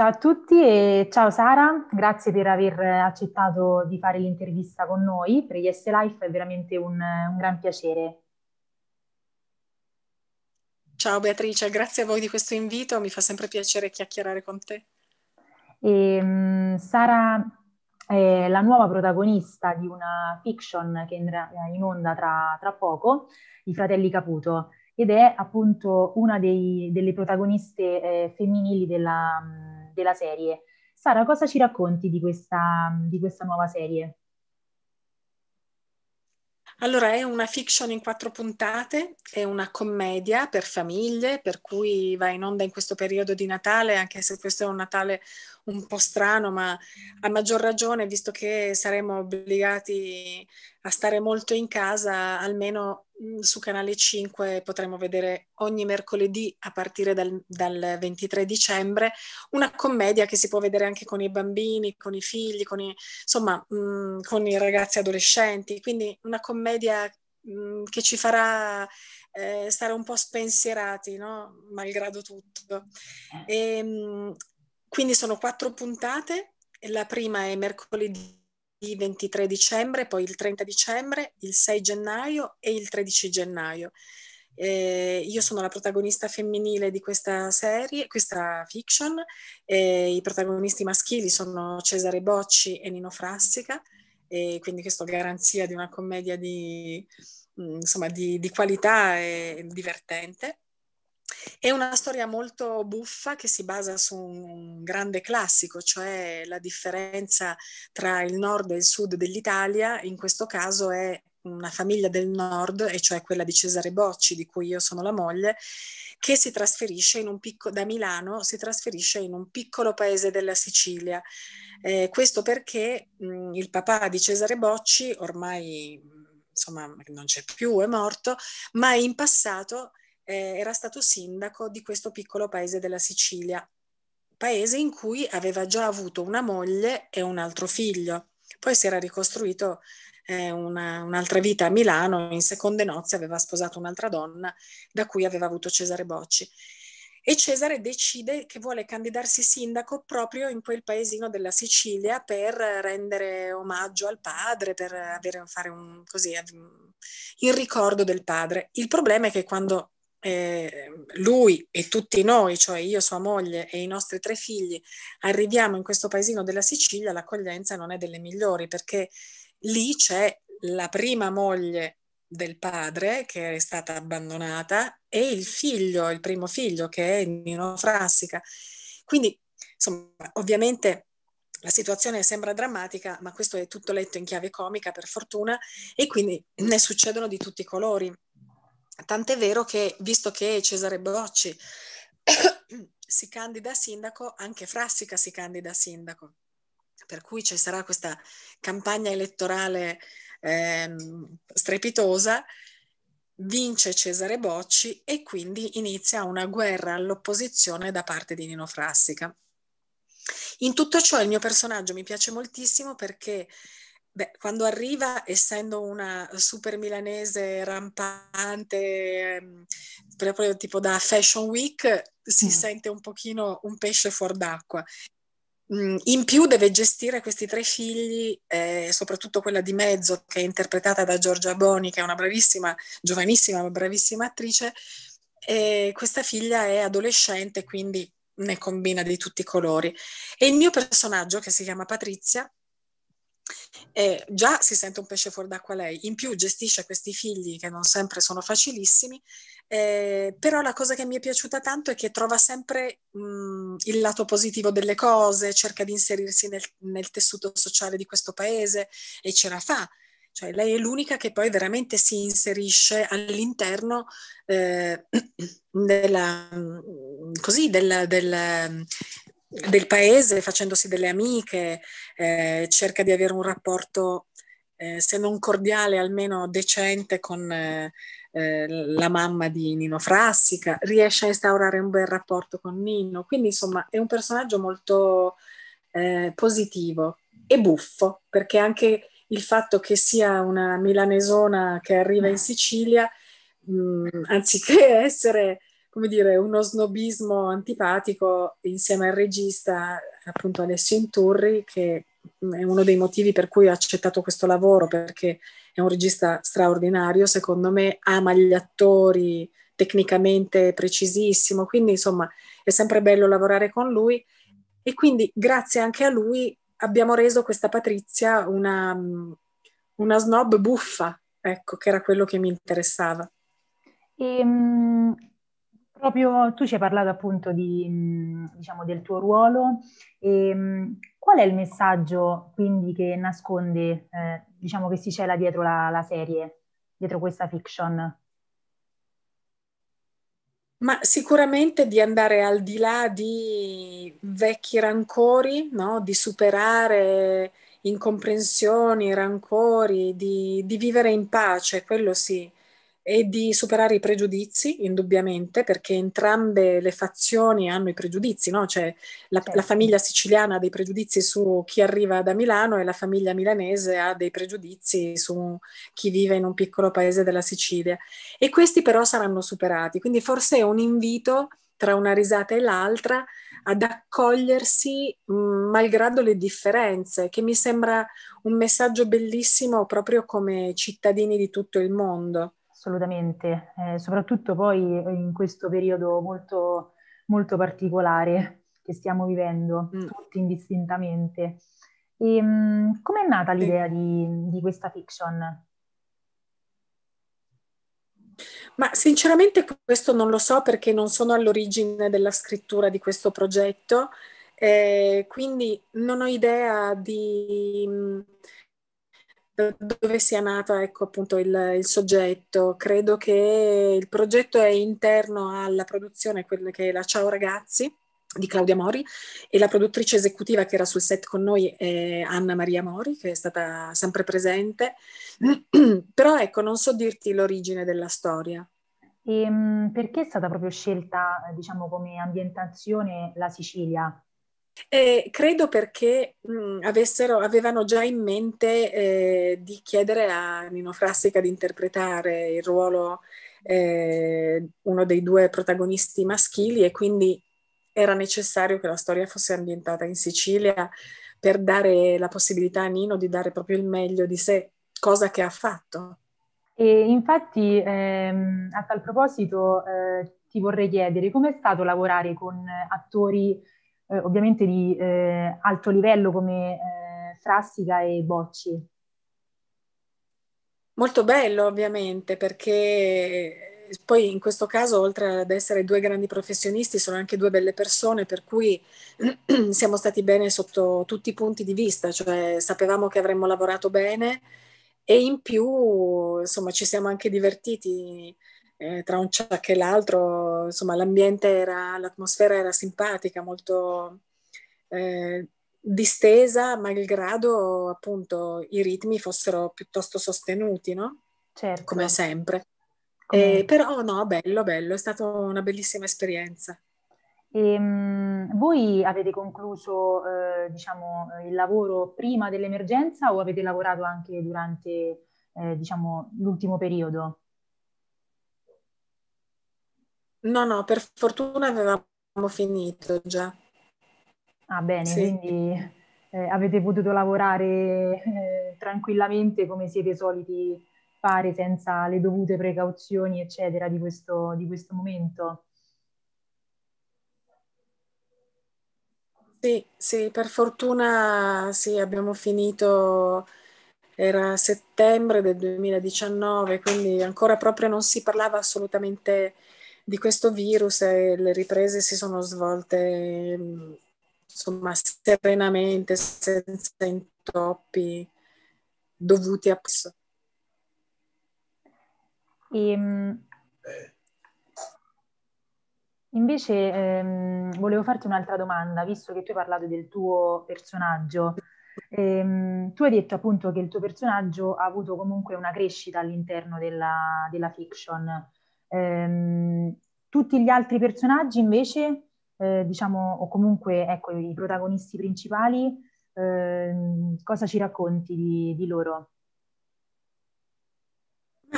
Ciao a tutti e ciao Sara, grazie per aver accettato di fare l'intervista con noi per IS Life, è veramente un, un gran piacere. Ciao Beatrice, grazie a voi di questo invito, mi fa sempre piacere chiacchierare con te. E, ehm, Sara è la nuova protagonista di una fiction che andrà in onda tra, tra poco, I Fratelli Caputo, ed è appunto una dei, delle protagoniste eh, femminili della, della serie. Sara, cosa ci racconti di questa, di questa nuova serie? Allora, è una fiction in quattro puntate, è una commedia per famiglie, per cui va in onda in questo periodo di Natale, anche se questo è un Natale un po' strano, ma a maggior ragione, visto che saremo obbligati a stare molto in casa, almeno mm, su Canale 5 potremo vedere ogni mercoledì a partire dal, dal, 23 dicembre una commedia che si può vedere anche con i bambini, con i figli, con i, insomma, mh, mm, con i ragazzi adolescenti, quindi una commedia mh, mm, che ci farà eh, stare un po' spensierati, no? malgrado tutto. E, ehm, mh, quindi sono quattro puntate, la prima è mercoledì il 23 dicembre, poi il 30 dicembre, il 6 gennaio e il 13 gennaio. Eh, io sono la protagonista femminile di questa serie, questa fiction, eh, i protagonisti maschili sono Cesare Bocci e Nino Frassica, e quindi questo garanzia di una commedia di, mm, insomma, di, di qualità e divertente. È una storia molto buffa che si basa su un grande classico, cioè la differenza tra il nord e il sud dell'Italia, in questo caso è una famiglia del nord, e cioè quella di Cesare Bocci, di cui io sono la moglie, che si trasferisce picco, da Milano, si trasferisce in un piccolo paese della Sicilia. Eh, questo perché mh, il papà di Cesare Bocci, ormai insomma non c'è più, è morto, ma in passato eh, era stato sindaco di questo piccolo paese della Sicilia, paese in cui aveva già avuto una moglie e un altro figlio. Poi si era ricostruito eh, una, un'altra vita a Milano, in seconde nozze aveva sposato un'altra donna da cui aveva avuto Cesare Bocci. E Cesare decide che vuole candidarsi sindaco proprio in quel paesino della Sicilia per rendere omaggio al padre, per avere, fare un, così, in ricordo del padre. Il problema è che quando eh, lui e tutti noi, cioè io, sua moglie e i nostri tre figli, arriviamo in questo paesino della Sicilia, l'accoglienza non è delle migliori perché lì c'è la prima moglie del padre che è stata abbandonata e il figlio, il primo figlio che è Nino Frassica. Quindi, insomma, ovviamente la situazione sembra drammatica, ma questo è tutto letto in chiave comica per fortuna e quindi ne succedono di tutti i colori. Tant'è vero che, visto che Cesare Bocci si candida a sindaco, anche Frassica si candida a sindaco, per cui ci sarà questa campagna elettorale eh, strepitosa, vince Cesare Bocci e quindi inizia una guerra all'opposizione da parte di Nino Frassica. In tutto ciò il mio personaggio mi piace moltissimo perché Beh, quando arriva, essendo una super milanese rampante, ehm, proprio tipo da Fashion Week, si mm. sente un pochino un pesce fuor d'acqua. Mm, in più deve gestire questi tre figli, eh, soprattutto quella di mezzo che è interpretata da Giorgia Boni, che è una bravissima, giovanissima, ma bravissima attrice. E questa figlia è adolescente, quindi ne combina di tutti i colori. E il mio personaggio, che si chiama Patrizia, eh, già si sente un pesce fuori d'acqua lei, in più gestisce questi figli che non sempre sono facilissimi, eh, però la cosa che mi è piaciuta tanto è che trova sempre mh, mhmm, il lato positivo delle cose, cerca di inserirsi nel, nel tessuto sociale di questo paese e ce la fa. Cioè, lei è l'unica che poi veramente si inserisce all'interno eh, della, mhmm, così, del, della, del paese facendosi delle amiche, eh, cerca di avere un rapporto eh, se non cordiale almeno decente con eh, eh, la mamma di Nino Frassica, riesce a instaurare un bel rapporto con Nino, quindi insomma è un personaggio molto eh, positivo e buffo perché anche il fatto che sia una milanesona che arriva in Sicilia, mh, mm, anziché essere come dire, uno snobismo antipatico insieme al regista, appunto Alessio Inturri, che è uno dei motivi per cui ho accettato questo lavoro, perché è un regista straordinario, secondo me, ama gli attori, tecnicamente precisissimo, quindi insomma è sempre bello lavorare con lui e quindi grazie anche a lui abbiamo reso questa Patrizia una, una snob buffa, ecco, che era quello che mi interessava. E, ehm, Proprio tu ci hai parlato appunto di, mm, diciamo, del tuo ruolo. E, ehm, qual è il messaggio quindi che nasconde, eh, diciamo che si cela dietro la, la serie, dietro questa fiction? Ma sicuramente di andare al di là di vecchi rancori, no? di superare incomprensioni, rancori, di, di, vivere in pace, quello sì e di superare i pregiudizi, indubbiamente, perché entrambe le fazioni hanno i pregiudizi, no? Cioè la, la, certo. famiglia siciliana ha dei pregiudizi su chi arriva da Milano e la famiglia milanese ha dei pregiudizi su chi vive in un piccolo paese della Sicilia. E questi però saranno superati, quindi forse è un invito tra una risata e l'altra ad accogliersi mh, malgrado le differenze, che mi sembra un messaggio bellissimo proprio come cittadini di tutto il mondo assolutamente, eh, soprattutto poi eh, in questo periodo molto, molto particolare che stiamo vivendo, mm. tutti indistintamente. Ehm, Come è nata l'idea di, di questa fiction? Ma sinceramente questo non lo so perché non sono all'origine della scrittura di questo progetto, eh, quindi non ho idea di dove sia nato ecco, appunto il, il, soggetto. Credo che il progetto è interno alla produzione, quella che è la Ciao Ragazzi di Claudia Mori e la produttrice esecutiva che era sul set con noi è Anna Maria Mori, che è stata sempre presente. Però ecco, non so dirti l'origine della storia. E, ehm, perché è stata proprio scelta, diciamo, come ambientazione la Sicilia? Eh, credo perché mh, avessero, avevano già in mente eh, di chiedere a Nino Frassica di interpretare il ruolo eh, uno dei due protagonisti maschili e quindi era necessario che la storia fosse ambientata in Sicilia per dare la possibilità a Nino di dare proprio il meglio di sé, cosa che ha fatto. E infatti ehm, a tal proposito eh, ti vorrei chiedere com'è stato lavorare con attori eh, ovviamente di eh, alto livello come eh, Frassica e Bocci. Molto bello ovviamente perché eh, poi in questo caso oltre ad essere due grandi professionisti sono anche due belle persone per cui siamo stati bene sotto tutti i punti di vista, cioè sapevamo che avremmo lavorato bene e in più insomma ci siamo anche divertiti eh, tra un ciak e l'altro, insomma, l'ambiente era, l'atmosfera era simpatica, molto eh, distesa, malgrado appunto i ritmi fossero piuttosto sostenuti, no? Certo. Come sempre. Come... Eh, però no, bello, bello, è stata una bellissima esperienza. E, ehm, mh, voi avete concluso eh, diciamo, eh, il lavoro prima dell'emergenza o avete lavorato anche durante eh, diciamo, l'ultimo periodo? No, no, per fortuna avevamo finito già. Ah, bene, sì. quindi eh, avete potuto lavorare eh, tranquillamente come siete soliti fare senza le dovute precauzioni, eccetera, di questo, di questo momento. Sì, sì, per fortuna sì, abbiamo finito, era settembre del 2019, quindi ancora proprio non si parlava assolutamente di questo virus e le riprese si sono svolte mm, insomma serenamente, senza intoppi dovuti a questo. E, ehm, invece ehm, volevo farti un'altra domanda, visto che tu hai parlato del tuo personaggio. Ehm, tu hai detto appunto che il tuo personaggio ha avuto comunque una crescita all'interno della, della fiction. Ehm, tutti gli altri personaggi invece, eh, diciamo, o comunque ecco, i protagonisti principali, eh, cosa ci racconti di, di loro?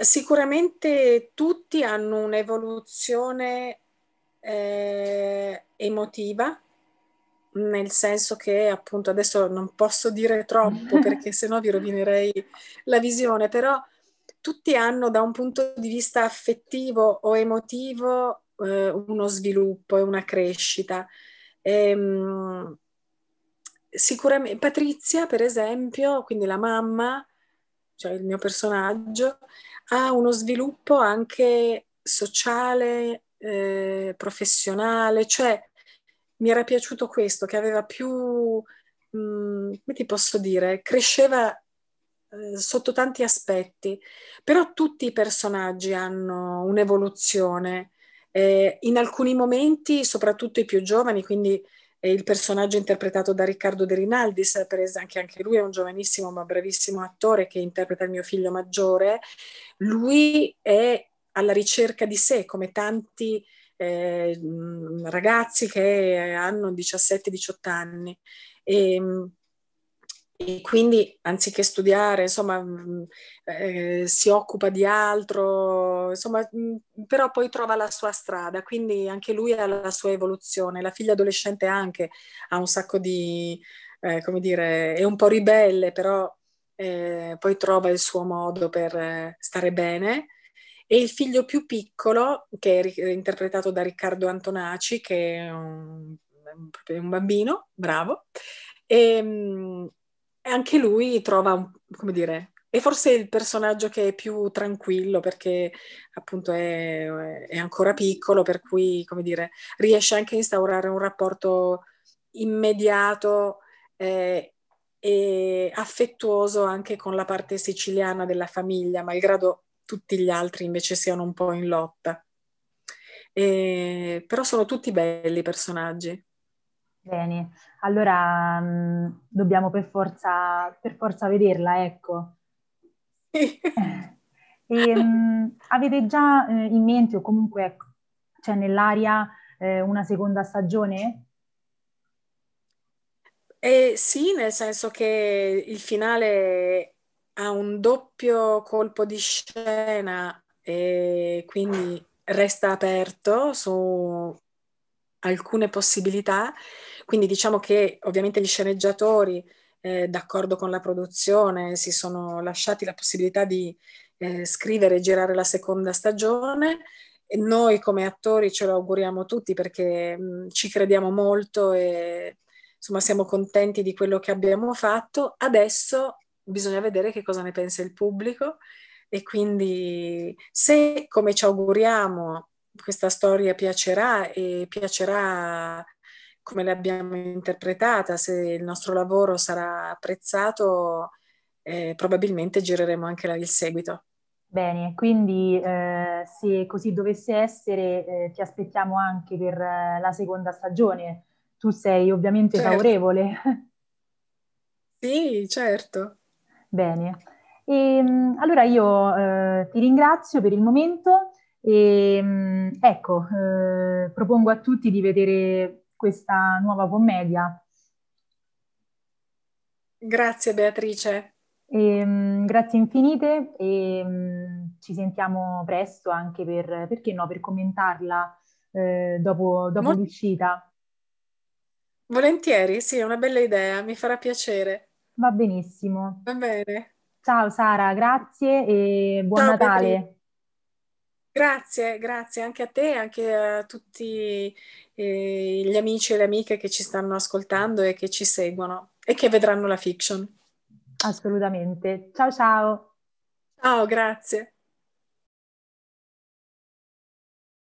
Sicuramente tutti hanno un'evoluzione eh, emotiva, nel senso che appunto adesso non posso dire troppo perché sennò vi rovinerei la visione, però tutti hanno da un punto di vista affettivo o emotivo eh, uno sviluppo e una crescita. Ehm, sicuramente Patrizia, per esempio, quindi la mamma, cioè il mio personaggio, ha uno sviluppo anche sociale, eh, professionale, cioè mi era piaciuto questo, che aveva più, mh, mm, come ti posso dire, cresceva eh, sotto tanti aspetti, però tutti i personaggi hanno un'evoluzione. Eh, in alcuni momenti, soprattutto i più giovani, quindi eh, il personaggio interpretato da Riccardo De Rinaldi, per esempio, anche lui è un giovanissimo ma bravissimo attore che interpreta il mio figlio maggiore, lui è alla ricerca di sé, come tanti eh, ragazzi che eh, hanno 17-18 anni. E, ehm, quindi anziché studiare, insomma, mm, eh, si occupa di altro, insomma, mm, però poi trova la sua strada, quindi anche lui ha la sua evoluzione. La figlia adolescente anche ha un sacco di, eh, come dire, è un po' ribelle, però eh, poi trova il suo modo per eh, stare bene. E il figlio più piccolo, che è interpretato da Riccardo Antonaci, che è un, un bambino, bravo, e, ehm, anche lui trova, come dire, è forse il personaggio che è più tranquillo perché appunto è, è ancora piccolo, per cui, come dire, riesce anche a instaurare un rapporto immediato eh, e affettuoso anche con la parte siciliana della famiglia, malgrado tutti gli altri invece siano un po' in lotta. Eh, però sono tutti belli i personaggi. Bene, allora mh, mm, dobbiamo per forza, per forza vederla, ecco. e, ehm, mh, avete già eh, in mente o comunque ecco, c'è cioè nell'aria eh, una seconda stagione? Eh, sì, nel senso che il finale ha un doppio colpo di scena e quindi resta aperto su alcune possibilità, quindi diciamo che ovviamente gli sceneggiatori, eh, d'accordo con la produzione, si sono lasciati la possibilità di eh, scrivere e girare la seconda stagione. E noi come attori ce lo auguriamo tutti perché mh, ci crediamo molto e insomma siamo contenti di quello che abbiamo fatto. Adesso bisogna vedere che cosa ne pensa il pubblico e quindi se come ci auguriamo questa storia piacerà e piacerà come l'abbiamo interpretata, se il nostro lavoro sarà apprezzato, eh, probabilmente gireremo anche il seguito. Bene, quindi eh, se così dovesse essere, eh, ti aspettiamo anche per eh, la seconda stagione. Tu sei ovviamente certo. favorevole. Sì, certo. Bene. E, ehm, allora io eh, ti ringrazio per il momento e, ehm, ecco, eh, propongo a tutti di vedere questa nuova commedia. Grazie Beatrice. E, ehm, grazie infinite e mm, ci sentiamo presto anche per, perché no, per commentarla eh, dopo, dopo Mol- l'uscita. Volentieri, sì, è una bella idea, mi farà piacere. Va benissimo. Va bene. Ciao Sara, grazie e buon Ciao, Natale. Beatrice. Grazie, grazie anche a te e anche a tutti eh, gli amici e le amiche che ci stanno ascoltando e che ci seguono e che vedranno la fiction. Assolutamente. Ciao ciao. Ciao, grazie.